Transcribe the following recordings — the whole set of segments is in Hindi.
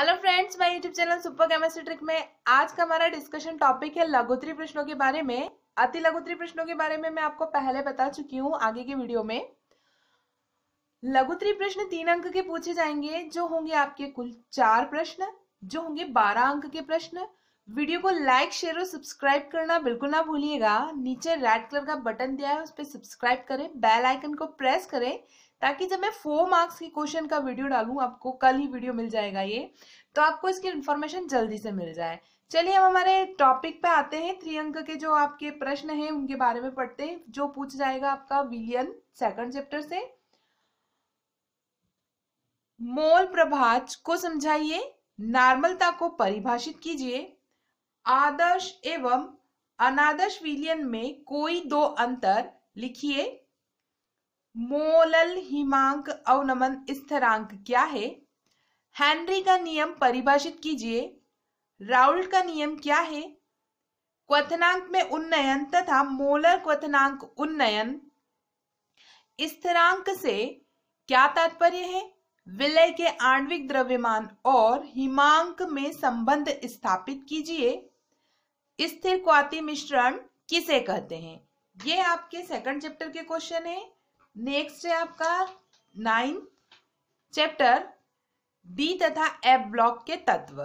hello friends my YouTube channel super chemistry trick में आज का हमारा डिस्कशन टॉपिक है लघुतरी प्रश्नों के बारे में अति लघुतरी प्रश्नों के बारे में मैं आपको पहले बता चुकी हूँ आगे के वीडियो में लघुतरी प्रश्न तीन अंक के पूछे जाएंगे जो होंगे आपके कुल चार प्रश्न जो होंगे बारह अंक के प्रश्न वीडियो को लाइक शेयर और सब्सक्राइब करना बिल्कुल ना भूलिएगा नीचे रेड कलर का बटन दिया है उस पर सब्सक्राइब करें बेल आइकन को प्रेस करें ताकि जब मैं फोर मार्क्स के क्वेश्चन का वीडियो डालू आपको कल ही वीडियो मिल जाएगा ये तो आपको इसकी इन्फॉर्मेशन जल्दी से मिल जाए चलिए हम हमारे टॉपिक पे आते हैं थ्री अंक के जो आपके प्रश्न हैं उनके बारे में पढ़ते हैं जो पूछ जाएगा आपका विलियन सेकंड चैप्टर से मोल प्रभाज को समझाइए नॉर्मलता को परिभाषित कीजिए आदर्श एवं अनादर्श विलियन में कोई दो अंतर लिखिए मोलल हिमांक अवनमन स्थिरांक क्या है हेनरी का नियम परिभाषित कीजिए राउल्ट का नियम क्या है क्वथनांक में उन्नयन तथा मोलर क्वथनांक उन्नयन स्थिरांक से क्या तात्पर्य है विलय के आणविक द्रव्यमान और हिमांक में संबंध स्थापित कीजिए स्थिर क्वाति मिश्रण किसे कहते हैं ये आपके सेकंड चैप्टर के क्वेश्चन है नेक्स्ट है आपका नाइन्थ चैप्टर बी तथा एफ ब्लॉक के तत्व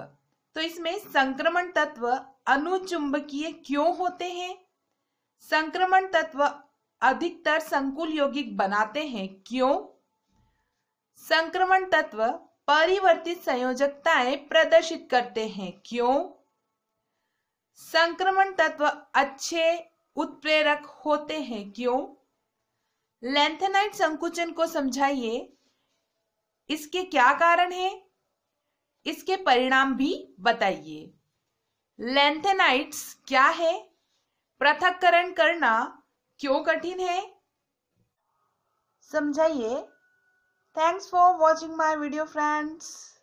तो इसमें संक्रमण तत्व अनुचुंबकीय क्यों होते हैं संक्रमण तत्व अधिकतर संकुल यौगिक बनाते हैं क्यों संक्रमण तत्व परिवर्तित संयोजकताएं प्रदर्शित करते हैं क्यों संक्रमण तत्व अच्छे उत्प्रेरक होते हैं क्यों लेंथेनाइट संकुचन को समझाइए इसके क्या कारण है इसके परिणाम भी बताइए लेंथेनाइट्स क्या है पृथककरण करना क्यों कठिन है समझाइए thanks for watching my video friends